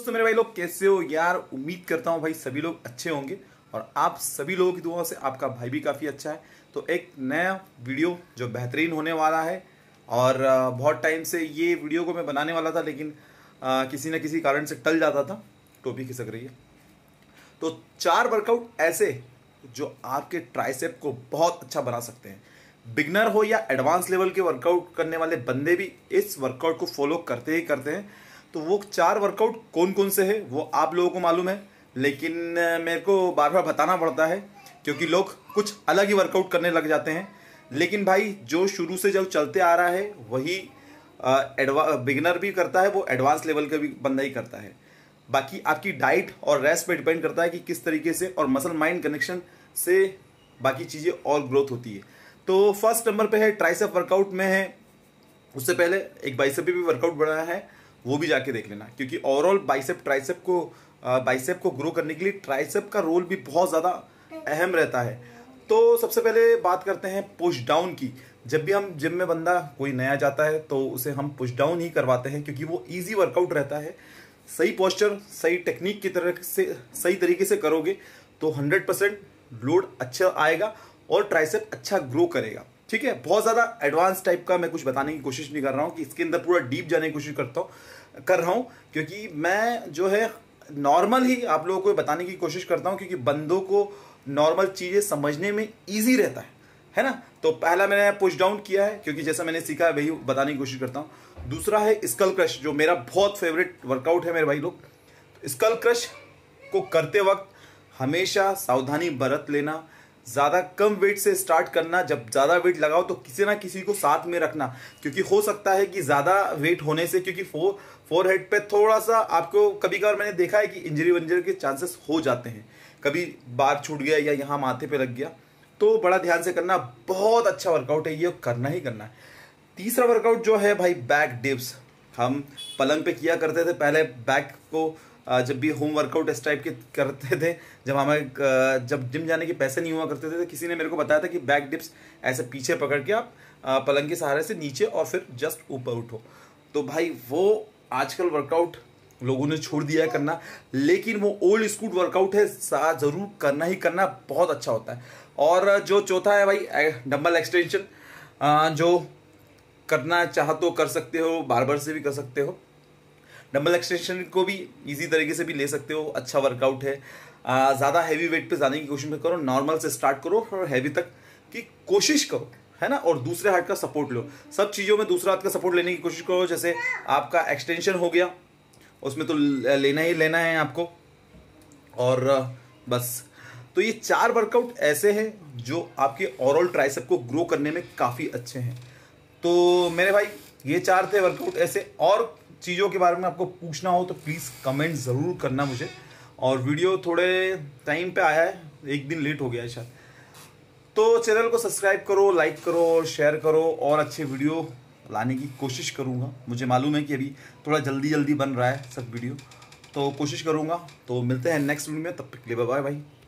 दोस्तों मेरे भाई लोग कैसे हो यार उम्मीद करता हूँ भाई सभी लोग अच्छे होंगे और आप सभी लोगों की दुआ से आपका भाई भी काफ़ी अच्छा है तो एक नया वीडियो जो बेहतरीन होने वाला है और बहुत टाइम से ये वीडियो को मैं बनाने वाला था लेकिन आ, किसी न किसी कारण से टल जाता था टोपी खिसक रही है तो चार वर्कआउट ऐसे जो आपके ट्राइसेप को बहुत अच्छा बना सकते हैं बिगनर हो या एडवांस लेवल के वर्कआउट करने वाले बंदे भी इस वर्कआउट को फॉलो करते ही करते हैं तो वो चार वर्कआउट कौन कौन से है वो आप लोगों को मालूम है लेकिन मेरे को बार बार बताना पड़ता है क्योंकि लोग कुछ अलग ही वर्कआउट करने लग जाते हैं लेकिन भाई जो शुरू से जब चलते आ रहा है वही एडवा बिगिनर भी करता है वो एडवांस लेवल का भी बंदा ही करता है बाकी आपकी डाइट और रेस्ट पे डिपेंड करता है कि किस तरीके से और मसल माइंड कनेक्शन से बाकी चीज़ें और ग्रोथ होती है तो फर्स्ट नंबर पे है ट्राइसेप वर्कआउट में है उससे पहले एक बाइसेप भी वर्कआउट बनाया है वो भी जाके देख लेना क्योंकि ओवरऑल बाइसेप ट्राइसेप को बाइसेप को ग्रो करने के लिए ट्राइसेप का रोल भी बहुत ज़्यादा अहम रहता है तो सबसे पहले बात करते हैं पुश डाउन की जब भी हम जिम में बंदा कोई नया जाता है तो उसे हम पुश डाउन ही करवाते हैं क्योंकि वो इजी वर्कआउट रहता है सही पोस्चर सही टेक्निक की तरह से सही तरीके से करोगे तो हंड्रेड परसेंट लोड अच्छा आएगा और ट्राइसेप अच्छा ग्रो करेगा ठीक है बहुत ज़्यादा एडवांस टाइप का मैं कुछ बताने की कोशिश नहीं कर रहा हूँ कि इसके अंदर पूरा डीप जाने की कोशिश करता हूँ कर रहा हूँ क्योंकि मैं जो है नॉर्मल ही आप लोगों को बताने की कोशिश करता हूँ क्योंकि बंदों को नॉर्मल चीज़ें समझने में ईजी रहता है है ना तो पहला मैंने पुश डाउन किया है क्योंकि जैसा मैंने सीखा है वही बताने की कोशिश करता हूँ दूसरा है स्कल क्रश जो मेरा बहुत फेवरेट वर्कआउट है मेरे भाई लोग स्कल क्रश को करते वक्त हमेशा सावधानी बरत लेना ज़्यादा कम वेट से स्टार्ट करना जब ज़्यादा वेट लगाओ तो किसी ना किसी को साथ में रखना क्योंकि हो सकता है कि ज़्यादा वेट होने से क्योंकि फो फोर हेड पे थोड़ा सा आपको कभी कभार मैंने देखा है कि इंजरी वंजरी के चांसेस हो जाते हैं कभी बार छूट गया या यहाँ माथे पर लग गया तो बड़ा ध्यान से करना बहुत अच्छा वर्कआउट है ये करना ही करना है तीसरा वर्कआउट जो है भाई बैक डिप्स हम पलंग पे किया करते थे पहले बैक को जब भी होम वर्कआउट इस टाइप के करते थे जब हमें जब जिम जाने के पैसे नहीं हुआ करते थे तो किसी ने मेरे को बताया था कि बैक डिप्स ऐसे पीछे पकड़ के आप पलंग के सहारे से नीचे और फिर जस्ट ऊपर उठो तो भाई वो आजकल वर्कआउट लोगों ने छोड़ दिया है करना लेकिन वो ओल्ड स्कूल वर्कआउट है ज़रूर करना ही करना बहुत अच्छा होता है और जो चौथा है भाई डम्बल एक्सटेंशन जो करना चाह तो कर सकते हो बार बार से भी कर सकते हो डम्बल एक्सटेंशन को भी इजी तरीके से भी ले सकते हो अच्छा वर्कआउट है ज़्यादा हैवी वेट पे जाने की कोशिश करो नॉर्मल से स्टार्ट करो और हैवी तक की कोशिश करो है ना और दूसरे हाथ का सपोर्ट लो सब चीज़ों में दूसरा हाथ का सपोर्ट लेने की कोशिश करो जैसे आपका एक्सटेंशन हो गया उसमें तो लेना ही लेना है आपको और बस तो ये चार वर्कआउट ऐसे हैं जो आपके ओवरऑल ट्राइसेप को ग्रो करने में काफ़ी अच्छे हैं तो मेरे भाई ये चार थे वर्कआउट ऐसे और चीज़ों के बारे में आपको पूछना हो तो प्लीज़ कमेंट ज़रूर करना मुझे और वीडियो थोड़े टाइम पे आया है एक दिन लेट हो गया है शायद तो चैनल को सब्सक्राइब करो लाइक करो और शेयर करो और अच्छे वीडियो लाने की कोशिश करूँगा मुझे मालूम है कि अभी थोड़ा जल्दी जल्दी बन रहा है सब वीडियो तो कोशिश करूँगा तो मिलते हैं नेक्स्ट वीडियो में तब तक लिए बाय बाय